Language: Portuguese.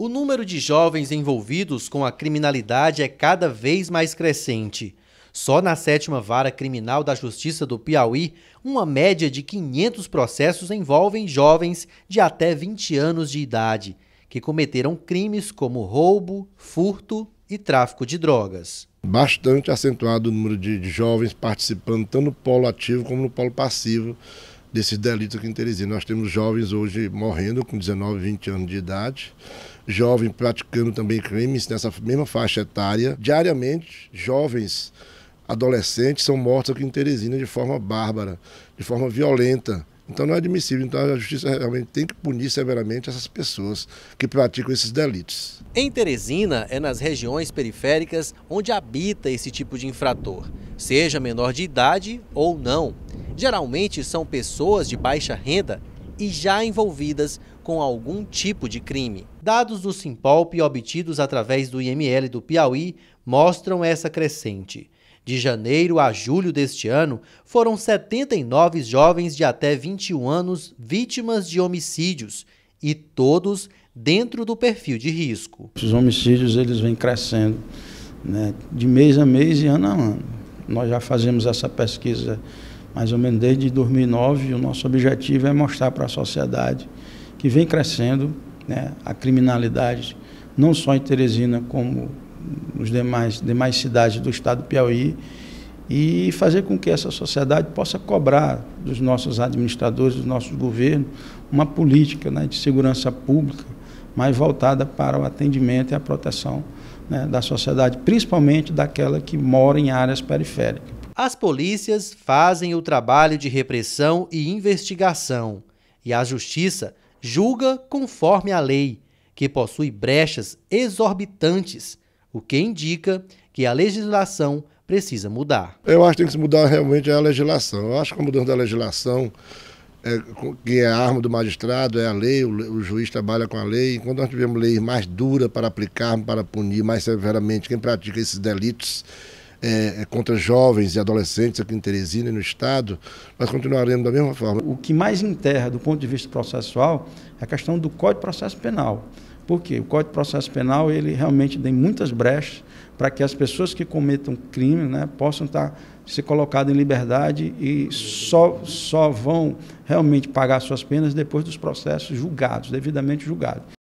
O número de jovens envolvidos com a criminalidade é cada vez mais crescente. Só na sétima vara criminal da Justiça do Piauí, uma média de 500 processos envolvem jovens de até 20 anos de idade, que cometeram crimes como roubo, furto e tráfico de drogas. Bastante acentuado o número de, jovens participando, tanto no polo ativo como no polo passivo desses delitos aqui em Teresina. Nós temos jovens hoje morrendo com 19, 20 anos de idade jovem praticando também crimes nessa mesma faixa etária. Diariamente, jovens adolescentes são mortos aqui em Teresina de forma bárbara, de forma violenta. Então não é admissível. Então a justiça realmente tem que punir severamente essas pessoas que praticam esses delitos. Em Teresina, é nas regiões periféricas onde habita esse tipo de infrator, seja menor de idade ou não. Geralmente são pessoas de baixa renda e já envolvidas com algum tipo de crime. Dados do Simpolp obtidos através do IML do Piauí mostram essa crescente. De janeiro a julho deste ano, foram 79 jovens de até 21 anos vítimas de homicídios e todos dentro do perfil de risco. Os homicídios eles vêm crescendo né, de mês a mês e ano a ano. Nós já fazemos essa pesquisa mais ou menos desde 2009 e o nosso objetivo é mostrar para a sociedade que vem crescendo, né, a criminalidade, não só em Teresina, como nos demais, demais cidades do estado do Piauí, e fazer com que essa sociedade possa cobrar dos nossos administradores, dos nossos governos, uma política né, de segurança pública mais voltada para o atendimento e a proteção né, da sociedade, principalmente daquela que mora em áreas periféricas. As polícias fazem o trabalho de repressão e investigação, e a justiça julga conforme a lei, que possui brechas exorbitantes, o que indica que a legislação precisa mudar. Eu acho que tem que se mudar realmente a legislação. Eu acho que a mudança da legislação, é, que é a arma do magistrado, é a lei, o, o juiz trabalha com a lei. Enquanto nós tivermos lei mais dura para aplicar, para punir mais severamente quem pratica esses delitos, é, é, contra jovens e adolescentes aqui em Teresina e no Estado, nós continuaremos da mesma forma. O que mais enterra do ponto de vista processual é a questão do Código de Processo Penal. Por quê? O Código de Processo Penal ele realmente tem muitas brechas para que as pessoas que cometam crime né, possam estar tá, ser colocadas em liberdade e só, só vão realmente pagar suas penas depois dos processos julgados, devidamente julgados.